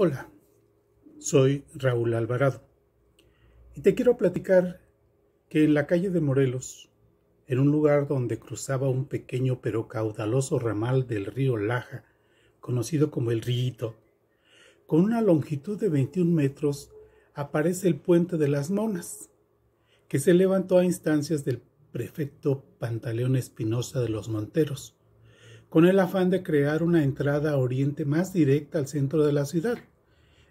Hola, soy Raúl Alvarado y te quiero platicar que en la calle de Morelos, en un lugar donde cruzaba un pequeño pero caudaloso ramal del río Laja, conocido como el Rillito, con una longitud de 21 metros aparece el puente de las Monas, que se levantó a instancias del prefecto Pantaleón Espinosa de los Monteros, con el afán de crear una entrada a oriente más directa al centro de la ciudad.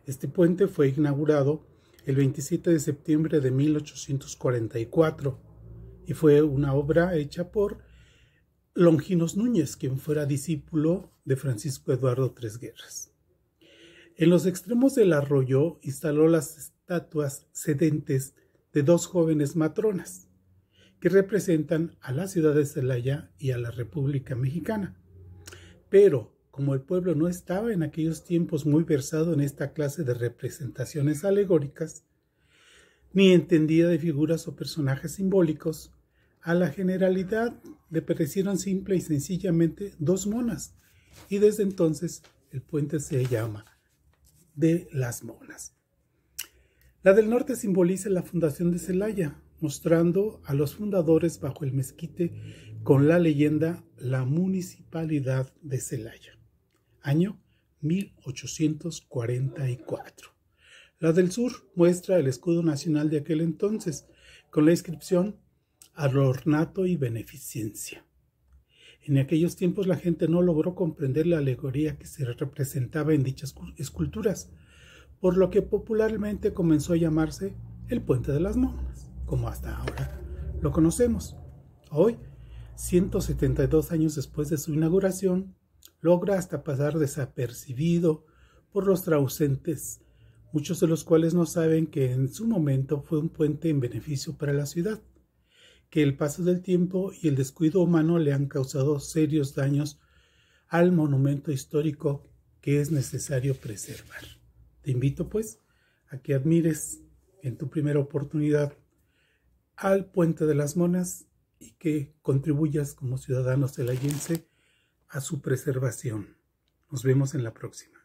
Este puente fue inaugurado el 27 de septiembre de 1844 y fue una obra hecha por Longinos Núñez, quien fuera discípulo de Francisco Eduardo Tres Guerras. En los extremos del arroyo instaló las estatuas sedentes de dos jóvenes matronas, que representan a la ciudad de Celaya y a la República Mexicana. Pero como el pueblo no estaba en aquellos tiempos muy versado en esta clase de representaciones alegóricas, ni entendía de figuras o personajes simbólicos, a la generalidad le parecieron simple y sencillamente dos monas, y desde entonces el puente se llama de las monas. La del norte simboliza la fundación de Celaya, mostrando a los fundadores bajo el mezquite con la leyenda La Municipalidad de Celaya, año 1844. La del sur muestra el escudo nacional de aquel entonces, con la inscripción Arornato y Beneficencia. En aquellos tiempos la gente no logró comprender la alegoría que se representaba en dichas esculturas, por lo que popularmente comenzó a llamarse el Puente de las Monas como hasta ahora lo conocemos. Hoy, 172 años después de su inauguración, logra hasta pasar desapercibido por los trausentes, muchos de los cuales no saben que en su momento fue un puente en beneficio para la ciudad, que el paso del tiempo y el descuido humano le han causado serios daños al monumento histórico que es necesario preservar. Te invito pues a que admires en tu primera oportunidad al Puente de las Monas y que contribuyas como ciudadanos ciudadano celayense a su preservación. Nos vemos en la próxima.